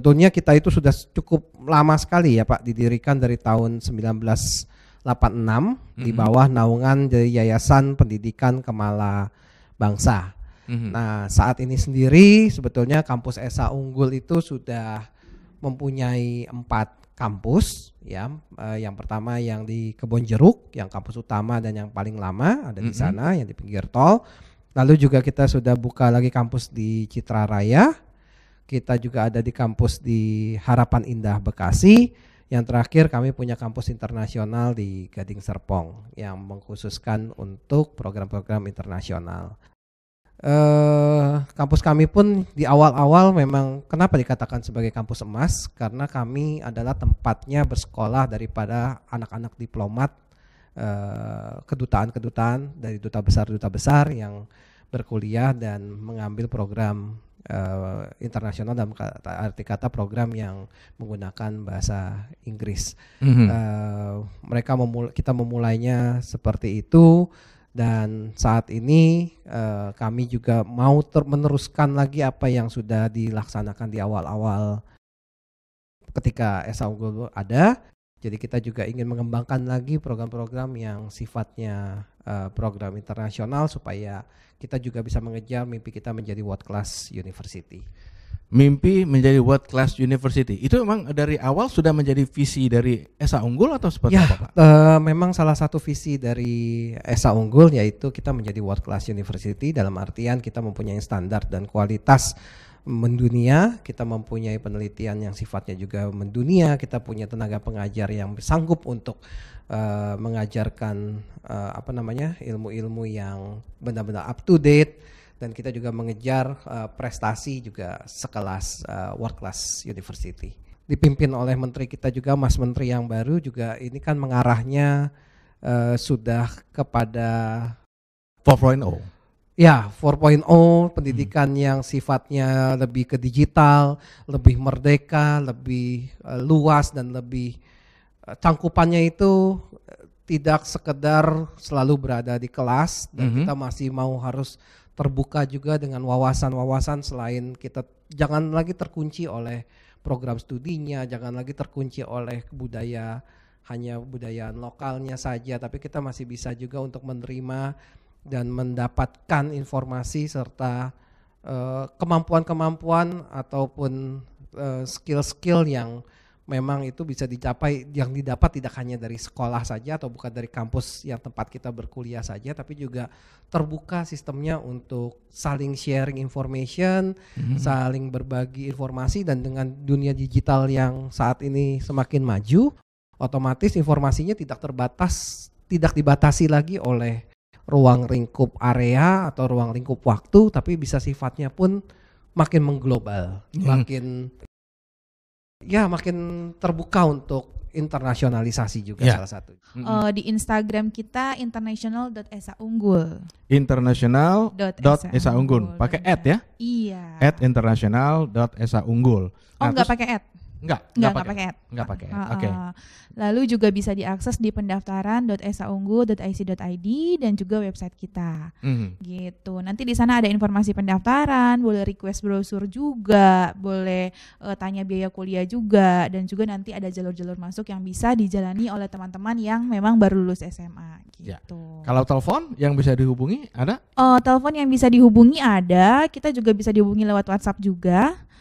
Sebetulnya kita itu sudah cukup lama sekali ya Pak didirikan dari tahun 1986 mm -hmm. di mhm. bawah naungan dari Yayasan Pendidikan Kemala Bangsa. Mm -hmm. Nah, saat ini sendiri sebetulnya kampus ESA Unggul itu sudah mempunyai empat kampus ya eh, yang pertama yang di Kebon Jeruk yang kampus utama dan yang paling lama ada mm -hmm. di mhm. sana yang di pinggir tol lalu juga kita sudah buka lagi kampus di Citra Raya kita juga ada di kampus di Harapan Indah Bekasi. Yang terakhir kami punya kampus internasional di Gading Serpong yang mengkhususkan untuk program-program internasional. Eh, kampus kami pun di awal-awal memang kenapa dikatakan sebagai kampus emas karena kami adalah tempatnya bersekolah daripada anak-anak diplomat eh, kedutaan-kedutaan dari duta besar-duta besar yang berkuliah dan mengambil program uh, internasional dalam kata, arti kata program yang menggunakan bahasa Inggris. Mm-hmm. Uh, mereka memul- kita memulainya seperti itu dan saat ini uh, kami juga mau ter- meneruskan lagi apa yang sudah dilaksanakan di awal-awal ketika Esa Unggul ada. Jadi kita juga ingin mengembangkan lagi program-program yang sifatnya uh, program internasional supaya kita juga bisa mengejar mimpi kita menjadi world class university mimpi menjadi world class university itu memang dari awal sudah menjadi visi dari Esa Unggul atau seperti ya, apa Pak? Uh, memang salah satu visi dari Esa Unggul yaitu kita menjadi world class university dalam artian kita mempunyai standar dan kualitas mendunia, kita mempunyai penelitian yang sifatnya juga mendunia, kita punya tenaga pengajar yang sanggup untuk uh, mengajarkan uh, apa namanya ilmu-ilmu yang benar-benar up to date dan kita juga mengejar uh, prestasi juga sekelas uh, world class university. Dipimpin oleh menteri kita juga Mas Menteri yang baru juga ini kan mengarahnya uh, sudah kepada 4.0. Ya, 4.0 hmm. pendidikan hmm. yang sifatnya lebih ke digital, lebih merdeka, lebih uh, luas dan lebih uh, cangkupannya itu tidak sekedar selalu berada di kelas dan hmm. kita masih mau harus terbuka juga dengan wawasan-wawasan selain kita jangan lagi terkunci oleh program studinya, jangan lagi terkunci oleh budaya hanya budaya lokalnya saja, tapi kita masih bisa juga untuk menerima dan mendapatkan informasi serta eh, kemampuan-kemampuan uh, ataupun eh, skill-skill uh, yang memang itu bisa dicapai yang didapat tidak hanya dari sekolah saja atau bukan dari kampus yang tempat kita berkuliah saja tapi juga terbuka sistemnya untuk saling sharing information, mm-hmm. saling berbagi informasi dan dengan dunia digital yang saat ini semakin maju, otomatis informasinya tidak terbatas, tidak dibatasi lagi oleh ruang lingkup area atau ruang lingkup waktu tapi bisa sifatnya pun makin mengglobal, hmm. makin ya makin terbuka untuk internasionalisasi juga yeah. salah satu. uh, di Instagram kita international.esaunggul unggul. unggul. Pakai at ya? Iya. At international.esa unggul. oh nah, enggak pakai at? Enggak, enggak pakai. ad Enggak pakai. ad Oke. Okay. Lalu juga bisa diakses di pendaftaran.esaunggul.ac.id dan juga website kita. Mm. Gitu. Nanti di sana ada informasi pendaftaran, boleh request brosur juga, boleh uh, tanya biaya kuliah juga dan juga nanti ada jalur-jalur masuk yang bisa dijalani oleh teman-teman yang memang baru lulus SMA ya. gitu. Ya. Kalau telepon yang bisa dihubungi ada? Oh, telepon yang bisa dihubungi ada. Kita juga bisa dihubungi lewat WhatsApp juga.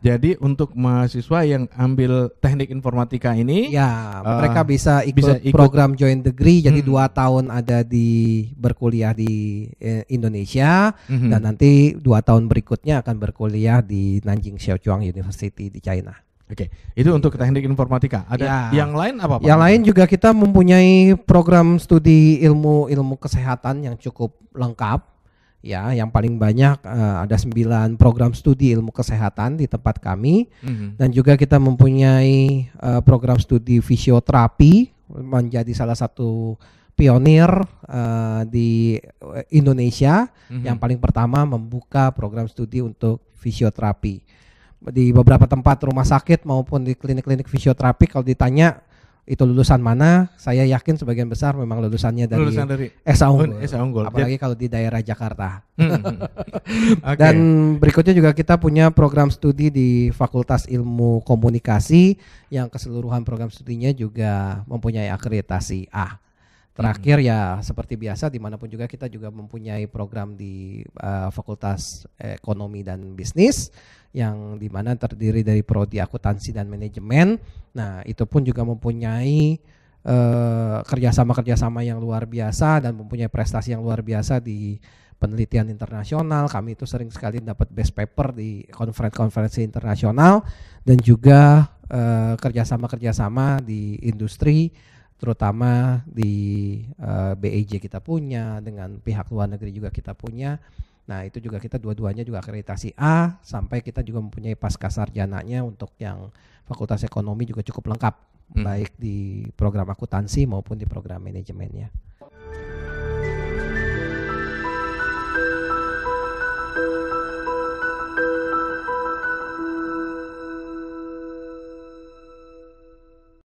Jadi untuk mahasiswa yang ambil teknik informatika ini, ya uh, mereka bisa ikut, bisa ikut program joint degree. Jadi hmm. dua tahun ada di berkuliah di eh, Indonesia hmm. dan nanti dua tahun berikutnya akan berkuliah di Nanjing Xiaochuang University di China. Oke, okay. itu untuk teknik informatika. Ada ya. yang lain apa? Pak? Yang lain juga kita mempunyai program studi ilmu ilmu kesehatan yang cukup lengkap ya yang paling banyak uh, ada 9 program studi ilmu kesehatan di tempat kami mm-hmm. dan juga kita mempunyai uh, program studi fisioterapi menjadi salah satu pionir uh, di Indonesia mm-hmm. yang paling pertama membuka program studi untuk fisioterapi di beberapa tempat rumah sakit maupun di klinik-klinik fisioterapi kalau ditanya itu lulusan mana saya yakin sebagian besar memang lulusannya dari, lulusan dari Esa Unggul, Esa oh, Unggul. apalagi kalau di daerah Jakarta hmm. hmm, hmm. okay. dan berikutnya juga kita punya program studi di Fakultas Ilmu Komunikasi yang keseluruhan program studinya juga mempunyai akreditasi A Terakhir hmm. ya seperti biasa dimanapun juga kita juga mempunyai program di uh, Fakultas Ekonomi dan Bisnis yang dimana terdiri dari prodi akuntansi dan manajemen. Nah itu pun juga mempunyai uh, kerjasama-kerjasama yang luar biasa dan mempunyai prestasi yang luar biasa di penelitian internasional. Kami itu sering sekali dapat best paper di konferensi-konferensi internasional dan juga kerjasama eh, kerjasama-kerjasama di industri terutama di uh, eh, BEJ kita punya dengan pihak luar negeri juga kita punya nah itu juga kita dua-duanya juga akreditasi A sampai kita juga mempunyai pasca sarjananya untuk yang Fakultas Ekonomi juga cukup lengkap hmm. baik di program akuntansi maupun di program manajemennya.